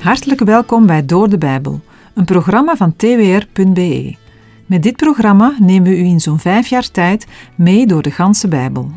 Hartelijk welkom bij Door de Bijbel, een programma van twr.be. Met dit programma nemen we u in zo'n vijf jaar tijd mee door de ganse Bijbel.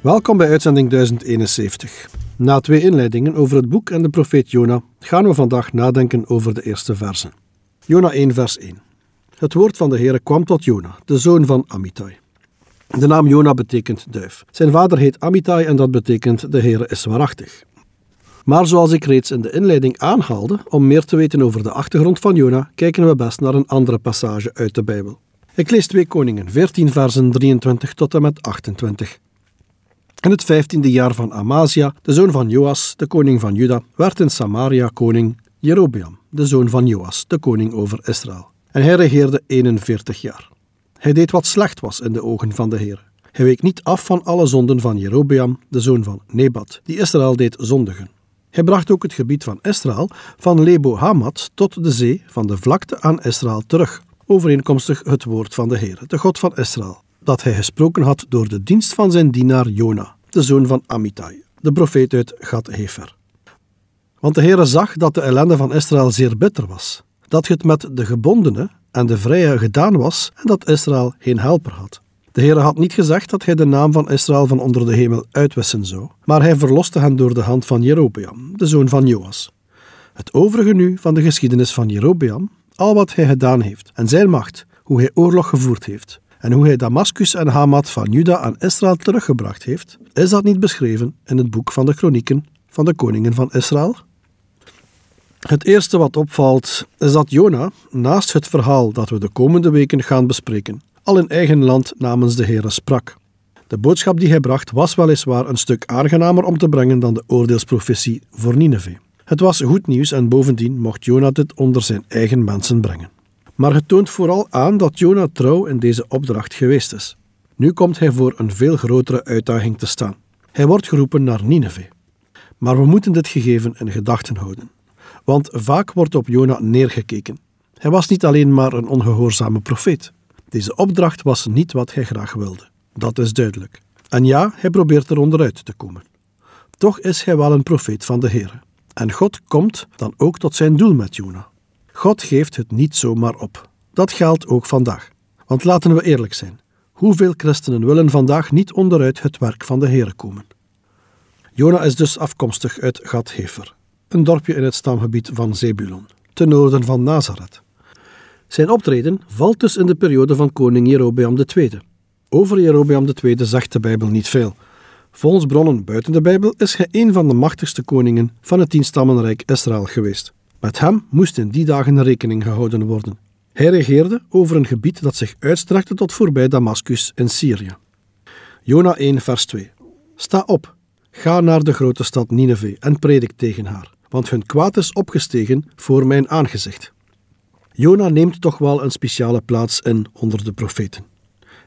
Welkom bij uitzending 1071. Na twee inleidingen over het boek en de profeet Jona gaan we vandaag nadenken over de eerste versen. Jona 1, vers 1. Het woord van de Heere kwam tot Jona, de zoon van Amittai de naam Jona betekent duif. Zijn vader heet Amitai, en dat betekent de Heer is waarachtig. Maar zoals ik reeds in de inleiding aanhaalde, om meer te weten over de achtergrond van Jona, kijken we best naar een andere passage uit de Bijbel. Ik lees 2 Koningen 14 versen 23 tot en met 28. In het vijftiende jaar van Amazia, de zoon van Joas, de koning van Juda, werd in Samaria koning Jerobeam, de zoon van Joas, de koning over Israël. En hij regeerde 41 jaar. Hij deed wat slecht was in de ogen van de Heer. Hij week niet af van alle zonden van Jerobeam, de zoon van Nebat, die Israël deed zondigen. Hij bracht ook het gebied van Israël van Lebo Hamat tot de zee van de vlakte aan Israël terug, overeenkomstig het woord van de Heer, de God van Israël, dat hij gesproken had door de dienst van zijn dienaar Jona, de zoon van Amittai, de profeet uit Gad Hefer. Want de Heere zag dat de ellende van Israël zeer bitter was, dat het met de gebondene, en de vrije gedaan was en dat Israël geen helper had. De Heer had niet gezegd dat hij de naam van Israël van onder de hemel uitwissen zou, maar hij verloste hen door de hand van Jerobeam, de zoon van Joas. Het overige nu van de geschiedenis van Jerobeam, al wat hij gedaan heeft en zijn macht, hoe hij oorlog gevoerd heeft en hoe hij Damascus en Hamat van Juda aan Israël teruggebracht heeft, is dat niet beschreven in het boek van de kronieken van de koningen van Israël? Het eerste wat opvalt is dat Jona, naast het verhaal dat we de komende weken gaan bespreken, al in eigen land namens de Heere sprak. De boodschap die hij bracht was weliswaar een stuk aangenamer om te brengen dan de oordeelsprofessie voor Nineveh. Het was goed nieuws en bovendien mocht Jona dit onder zijn eigen mensen brengen. Maar het toont vooral aan dat Jona trouw in deze opdracht geweest is. Nu komt hij voor een veel grotere uitdaging te staan. Hij wordt geroepen naar Nineveh. Maar we moeten dit gegeven in gedachten houden want vaak wordt op Jona neergekeken. Hij was niet alleen maar een ongehoorzame profeet. Deze opdracht was niet wat hij graag wilde. Dat is duidelijk. En ja, hij probeert er onderuit te komen. Toch is hij wel een profeet van de Heer. En God komt dan ook tot zijn doel met Jona. God geeft het niet zomaar op. Dat geldt ook vandaag. Want laten we eerlijk zijn. Hoeveel christenen willen vandaag niet onderuit het werk van de Heer komen? Jona is dus afkomstig uit Gadhefer, een dorpje in het stamgebied van Zebulon, ten noorden van Nazareth. Zijn optreden valt dus in de periode van koning Jerobeam II. Over Jerobeam II zegt de Bijbel niet veel. Volgens bronnen buiten de Bijbel is hij een van de machtigste koningen van het tienstammenrijk Israël geweest. Met hem moest in die dagen rekening gehouden worden. Hij regeerde over een gebied dat zich uitstrekte tot voorbij Damascus in Syrië. Jona 1, vers 2. Sta op, ga naar de grote stad Nineveh en predik tegen haar want hun kwaad is opgestegen voor mijn aangezicht. Jona neemt toch wel een speciale plaats in onder de profeten.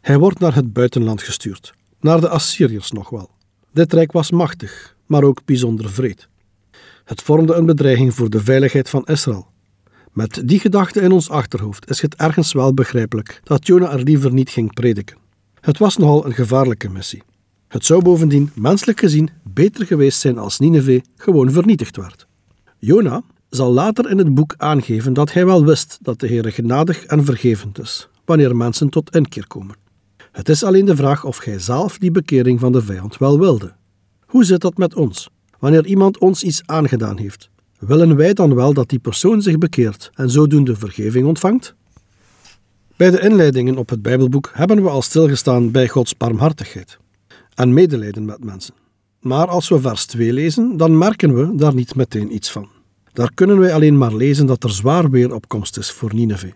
Hij wordt naar het buitenland gestuurd, naar de Assyriërs nog wel. Dit rijk was machtig, maar ook bijzonder vreed. Het vormde een bedreiging voor de veiligheid van Israël. Met die gedachte in ons achterhoofd is het ergens wel begrijpelijk dat Jona er liever niet ging prediken. Het was nogal een gevaarlijke missie. Het zou bovendien, menselijk gezien, beter geweest zijn als Nineveh gewoon vernietigd werd. Jona zal later in het boek aangeven dat hij wel wist dat de Heer genadig en vergevend is, wanneer mensen tot inkeer komen. Het is alleen de vraag of Gij zelf die bekering van de vijand wel wilde. Hoe zit dat met ons? Wanneer iemand ons iets aangedaan heeft, willen wij dan wel dat die persoon zich bekeert en zodoende vergeving ontvangt? Bij de inleidingen op het Bijbelboek hebben we al stilgestaan bij Gods barmhartigheid en medelijden met mensen. Maar als we vers 2 lezen, dan merken we daar niet meteen iets van. Daar kunnen wij alleen maar lezen dat er zwaar weer opkomst is voor Nineveh.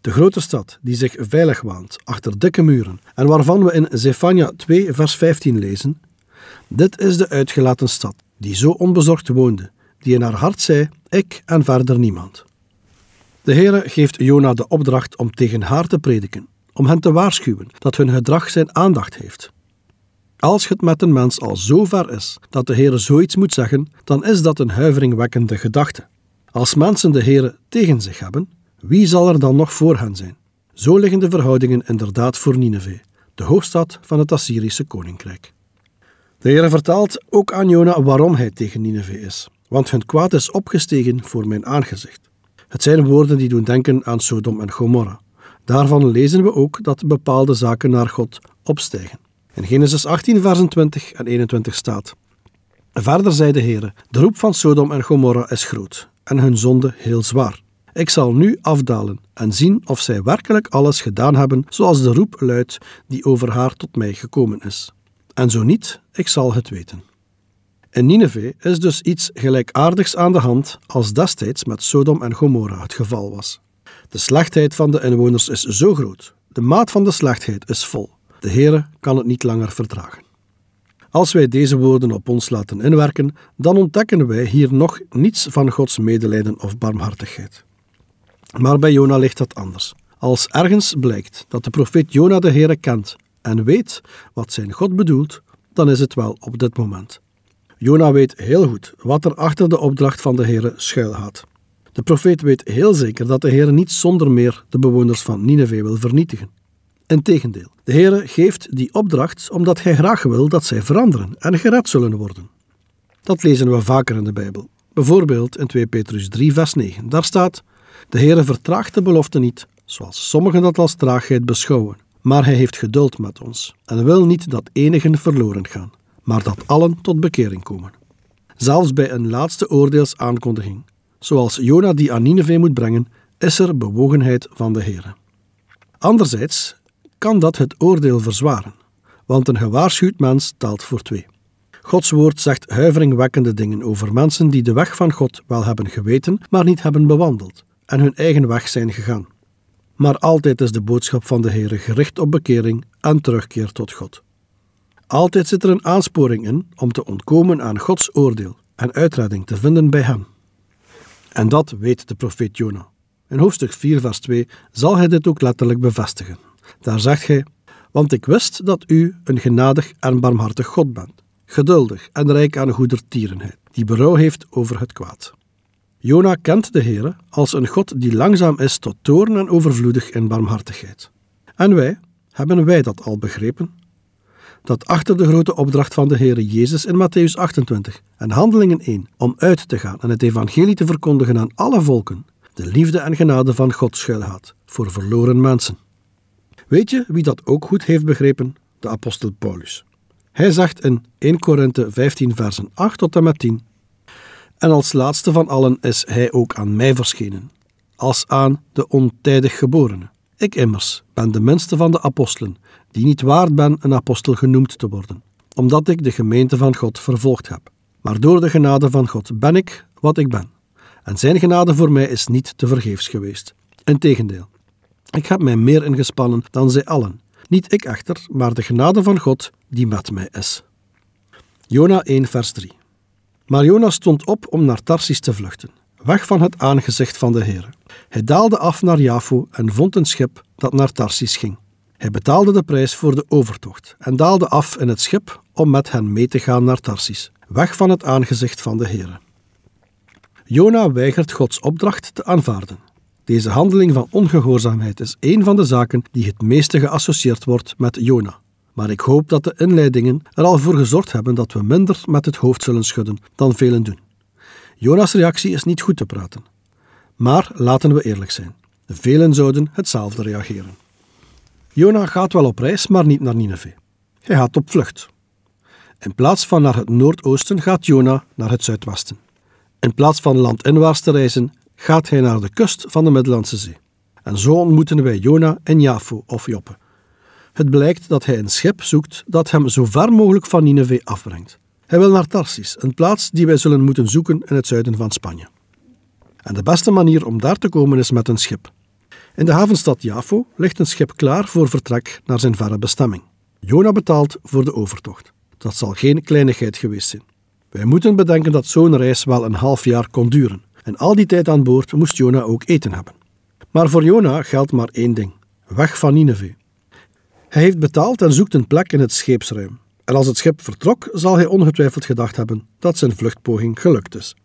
De grote stad die zich veilig waant achter dikke muren en waarvan we in Zephania 2 vers 15 lezen. Dit is de uitgelaten stad die zo onbezorgd woonde, die in haar hart zei, ik en verder niemand. De Heere geeft Jona de opdracht om tegen haar te prediken, om hen te waarschuwen dat hun gedrag zijn aandacht heeft, als het met een mens al zo ver is dat de Heer zoiets moet zeggen, dan is dat een huiveringwekkende gedachte. Als mensen de Heer tegen zich hebben, wie zal er dan nog voor hen zijn? Zo liggen de verhoudingen inderdaad voor Nineveh, de hoofdstad van het Assyrische koninkrijk. De Heer vertaalt ook aan Jona waarom hij tegen Nineveh is, want hun kwaad is opgestegen voor mijn aangezicht. Het zijn woorden die doen denken aan Sodom en Gomorra. Daarvan lezen we ook dat bepaalde zaken naar God opstijgen. In Genesis 18, versen 20 en 21 staat: Verder zei de Heer: De roep van Sodom en Gomorra is groot en hun zonde heel zwaar. Ik zal nu afdalen en zien of zij werkelijk alles gedaan hebben zoals de roep luidt die over haar tot mij gekomen is. En zo niet, ik zal het weten. In Nineveh is dus iets gelijkaardigs aan de hand als destijds met Sodom en Gomorra het geval was. De slechtheid van de inwoners is zo groot, de maat van de slechtheid is vol. De Heere kan het niet langer vertragen. Als wij deze woorden op ons laten inwerken, dan ontdekken wij hier nog niets van Gods medelijden of barmhartigheid. Maar bij Jona ligt dat anders. Als ergens blijkt dat de profeet Jona de Heere kent en weet wat zijn God bedoelt, dan is het wel op dit moment. Jona weet heel goed wat er achter de opdracht van de Heere schuilgaat. De profeet weet heel zeker dat de Heer niet zonder meer de bewoners van Nineveh wil vernietigen. Integendeel, de Heere geeft die opdracht omdat Hij graag wil dat zij veranderen en gered zullen worden. Dat lezen we vaker in de Bijbel. Bijvoorbeeld in 2 Petrus 3, vers 9. Daar staat: De Heere vertraagt de belofte niet, zoals sommigen dat als traagheid beschouwen. Maar Hij heeft geduld met ons en wil niet dat enigen verloren gaan, maar dat allen tot bekering komen. Zelfs bij een laatste oordeelsaankondiging, zoals Jona die aan moet brengen, is er bewogenheid van de Heere. Anderzijds kan dat het oordeel verzwaren, want een gewaarschuwd mens telt voor twee. Gods woord zegt huiveringwekkende dingen over mensen die de weg van God wel hebben geweten, maar niet hebben bewandeld en hun eigen weg zijn gegaan. Maar altijd is de boodschap van de Heer gericht op bekering en terugkeer tot God. Altijd zit er een aansporing in om te ontkomen aan Gods oordeel en uitredding te vinden bij Hem. En dat weet de profeet Jona. In hoofdstuk 4, vers 2 zal hij dit ook letterlijk bevestigen. Daar zegt gij, want ik wist dat u een genadig en barmhartig God bent, geduldig en rijk aan goedertierenheid, die berouw heeft over het kwaad. Jona kent de Heere als een God die langzaam is tot toorn en overvloedig in barmhartigheid. En wij, hebben wij dat al begrepen? Dat achter de grote opdracht van de Heere Jezus in Matthäus 28 en Handelingen 1 om uit te gaan en het evangelie te verkondigen aan alle volken, de liefde en genade van God schuilhaat voor verloren mensen. Weet je wie dat ook goed heeft begrepen? De apostel Paulus. Hij zegt in 1 Korinthe 15 versen 8 tot en met 10 En als laatste van allen is hij ook aan mij verschenen, als aan de ontijdig geborene. Ik immers ben de minste van de apostelen, die niet waard ben een apostel genoemd te worden, omdat ik de gemeente van God vervolgd heb. Maar door de genade van God ben ik wat ik ben. En zijn genade voor mij is niet te vergeefs geweest. Integendeel, ik heb mij meer ingespannen dan zij allen. Niet ik echter, maar de genade van God die met mij is. Jona 1, vers 3. Maar Jona stond op om naar Tarsis te vluchten, weg van het aangezicht van de Heer. Hij daalde af naar Jafo en vond een schip dat naar Tarsis ging. Hij betaalde de prijs voor de overtocht en daalde af in het schip om met hen mee te gaan naar Tarsis, weg van het aangezicht van de Heer. Jona weigert Gods opdracht te aanvaarden. Deze handeling van ongehoorzaamheid is een van de zaken die het meeste geassocieerd wordt met Jona. Maar ik hoop dat de inleidingen er al voor gezorgd hebben dat we minder met het hoofd zullen schudden dan velen doen. Jona's reactie is niet goed te praten. Maar laten we eerlijk zijn. Velen zouden hetzelfde reageren. Jona gaat wel op reis, maar niet naar Nineveh. Hij gaat op vlucht. In plaats van naar het noordoosten gaat Jona naar het zuidwesten. In plaats van landinwaarts te reizen, gaat hij naar de kust van de Middellandse Zee. En zo ontmoeten wij Jona in Jafo of Joppe. Het blijkt dat hij een schip zoekt dat hem zo ver mogelijk van Nineveh afbrengt. Hij wil naar Tarsis, een plaats die wij zullen moeten zoeken in het zuiden van Spanje. En de beste manier om daar te komen is met een schip. In de havenstad Jafo ligt een schip klaar voor vertrek naar zijn verre bestemming. Jona betaalt voor de overtocht. Dat zal geen kleinigheid geweest zijn. Wij moeten bedenken dat zo'n reis wel een half jaar kon duren. En al die tijd aan boord moest Jona ook eten hebben. Maar voor Jona geldt maar één ding: weg van Nineveh. Hij heeft betaald en zoekt een plek in het scheepsruim. En als het schip vertrok, zal hij ongetwijfeld gedacht hebben dat zijn vluchtpoging gelukt is.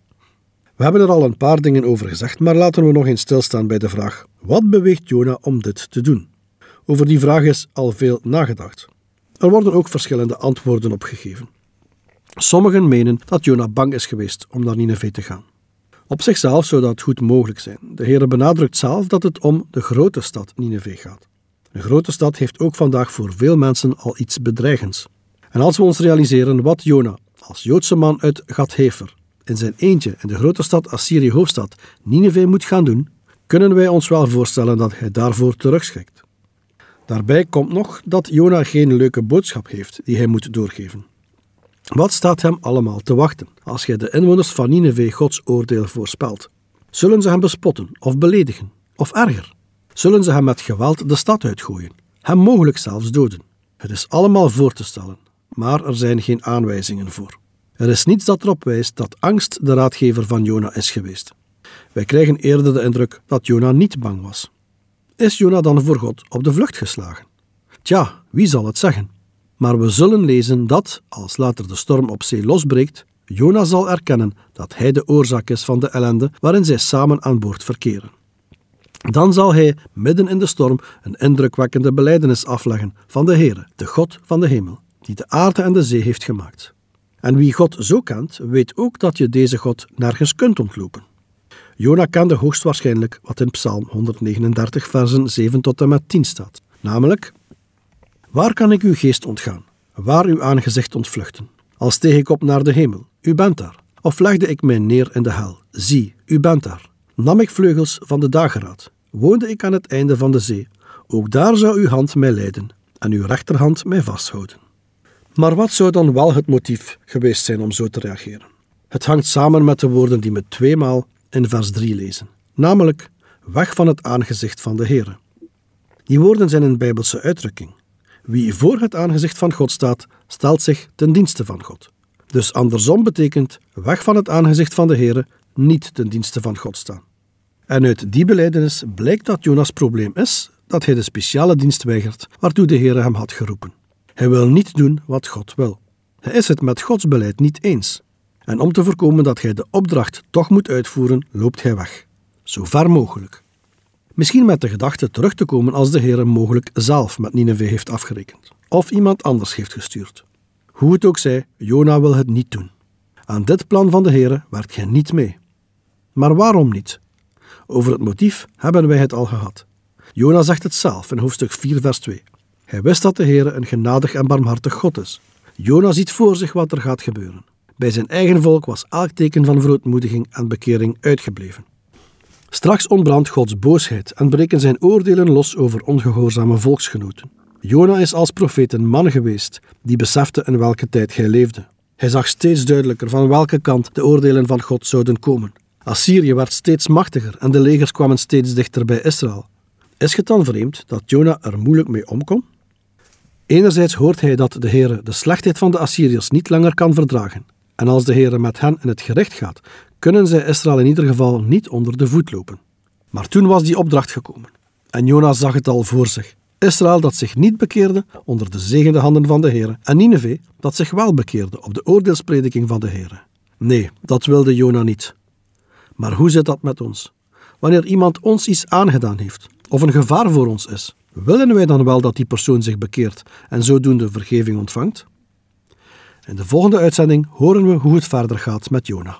We hebben er al een paar dingen over gezegd, maar laten we nog eens stilstaan bij de vraag: wat beweegt Jona om dit te doen? Over die vraag is al veel nagedacht. Er worden ook verschillende antwoorden opgegeven. Sommigen menen dat Jona bang is geweest om naar Nineveh te gaan. Op zichzelf zou dat goed mogelijk zijn. De Heer benadrukt zelf dat het om de grote stad Nineveh gaat. Een grote stad heeft ook vandaag voor veel mensen al iets bedreigends. En als we ons realiseren wat Jona, als Joodse man uit Gadhefer, in zijn eentje in de grote stad Assyrië hoofdstad Nineveh moet gaan doen, kunnen wij ons wel voorstellen dat hij daarvoor terugschrikt. Daarbij komt nog dat Jona geen leuke boodschap heeft die hij moet doorgeven. Wat staat hem allemaal te wachten als gij de inwoners van Nineveh Gods oordeel voorspelt? Zullen ze hem bespotten of beledigen? Of erger, zullen ze hem met geweld de stad uitgooien, hem mogelijk zelfs doden? Het is allemaal voor te stellen, maar er zijn geen aanwijzingen voor. Er is niets dat erop wijst dat angst de raadgever van Jona is geweest. Wij krijgen eerder de indruk dat Jona niet bang was. Is Jona dan voor God op de vlucht geslagen? Tja, wie zal het zeggen? Maar we zullen lezen dat, als later de storm op zee losbreekt, Jona zal erkennen dat hij de oorzaak is van de ellende waarin zij samen aan boord verkeren. Dan zal hij midden in de storm een indrukwekkende belijdenis afleggen van de Heere, de God van de hemel, die de aarde en de zee heeft gemaakt. En wie God zo kent, weet ook dat je deze God nergens kunt ontlopen. Jona kende hoogstwaarschijnlijk wat in Psalm 139, versen 7 tot en met 10 staat, namelijk Waar kan ik uw geest ontgaan? Waar uw aangezicht ontvluchten? Al steeg ik op naar de hemel, u bent daar. Of legde ik mij neer in de hel, zie, u bent daar. Nam ik vleugels van de dageraad, woonde ik aan het einde van de zee. Ook daar zou uw hand mij leiden en uw rechterhand mij vasthouden. Maar wat zou dan wel het motief geweest zijn om zo te reageren? Het hangt samen met de woorden die we tweemaal in vers 3 lezen, namelijk weg van het aangezicht van de Heer. Die woorden zijn een Bijbelse uitdrukking. Wie voor het aangezicht van God staat, stelt zich ten dienste van God. Dus andersom betekent weg van het aangezicht van de Heer niet ten dienste van God staan. En uit die beleidenis blijkt dat Jonas' probleem is dat hij de speciale dienst weigert waartoe de Heere hem had geroepen. Hij wil niet doen wat God wil. Hij is het met Gods beleid niet eens. En om te voorkomen dat hij de opdracht toch moet uitvoeren, loopt hij weg. Zo ver mogelijk. Misschien met de gedachte terug te komen als de Heer mogelijk zelf met Nineveh heeft afgerekend. Of iemand anders heeft gestuurd. Hoe het ook zij, Jona wil het niet doen. Aan dit plan van de Heer werkt gij niet mee. Maar waarom niet? Over het motief hebben wij het al gehad. Jona zegt het zelf in hoofdstuk 4, vers 2. Hij wist dat de Heer een genadig en barmhartig God is. Jona ziet voor zich wat er gaat gebeuren. Bij zijn eigen volk was elk teken van verootmoediging en bekering uitgebleven. Straks ontbrandt Gods boosheid en breken zijn oordelen los over ongehoorzame volksgenoten. Jona is als profeet een man geweest die besefte in welke tijd hij leefde. Hij zag steeds duidelijker van welke kant de oordelen van God zouden komen. Assyrië werd steeds machtiger en de legers kwamen steeds dichter bij Israël. Is het dan vreemd dat Jona er moeilijk mee omkomt? Enerzijds hoort hij dat de Heere de slechtheid van de Assyriërs niet langer kan verdragen. En als de Heere met hen in het gerecht gaat, kunnen zij Israël in ieder geval niet onder de voet lopen. Maar toen was die opdracht gekomen. En Jona zag het al voor zich. Israël dat zich niet bekeerde onder de zegende handen van de Heer en Nineveh dat zich wel bekeerde op de oordeelsprediking van de Heer. Nee, dat wilde Jona niet. Maar hoe zit dat met ons? Wanneer iemand ons iets aangedaan heeft of een gevaar voor ons is, willen wij dan wel dat die persoon zich bekeert en zodoende vergeving ontvangt? In de volgende uitzending horen we hoe het verder gaat met Jona.